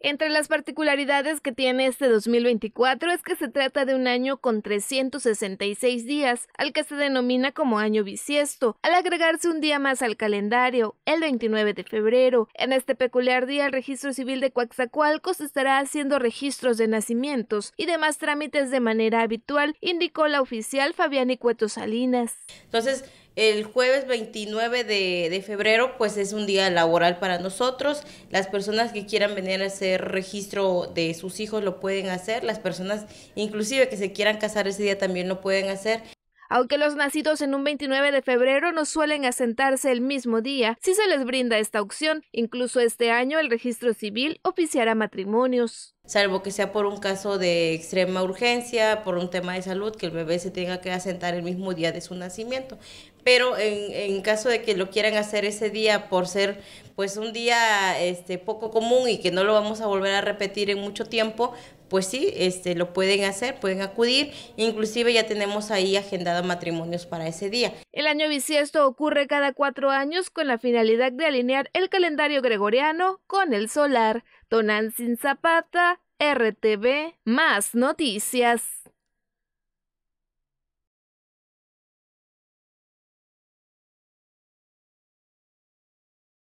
Entre las particularidades que tiene este 2024 es que se trata de un año con 366 días, al que se denomina como año bisiesto, al agregarse un día más al calendario, el 29 de febrero. En este peculiar día el Registro Civil de Coaxacualcos estará haciendo registros de nacimientos y demás trámites de manera habitual, indicó la oficial Fabián Cueto Salinas. Entonces, el jueves 29 de, febrero, pues es un día laboral para nosotros. Las personas que quieran venir a hacer registro de sus hijos lo pueden hacer. Las personas, inclusive que se quieran casar ese día, también lo pueden hacer. Aunque los nacidos en un 29 de febrero no suelen asentarse el mismo día, si se les brinda esta opción. Incluso este año el registro civil oficiará matrimonios salvo que sea por un caso de extrema urgencia, por un tema de salud, que el bebé se tenga que asentar el mismo día de su nacimiento. Pero en, caso de que lo quieran hacer ese día por ser pues un día este, poco común y que no lo vamos a volver a repetir en mucho tiempo, pues sí, este, lo pueden hacer, pueden acudir. Inclusive ya tenemos ahí agendados matrimonios para ese día. El año bisiesto ocurre cada cuatro años con la finalidad de alinear el calendario gregoriano con el solar. sin Zapata, RTV Más Noticias.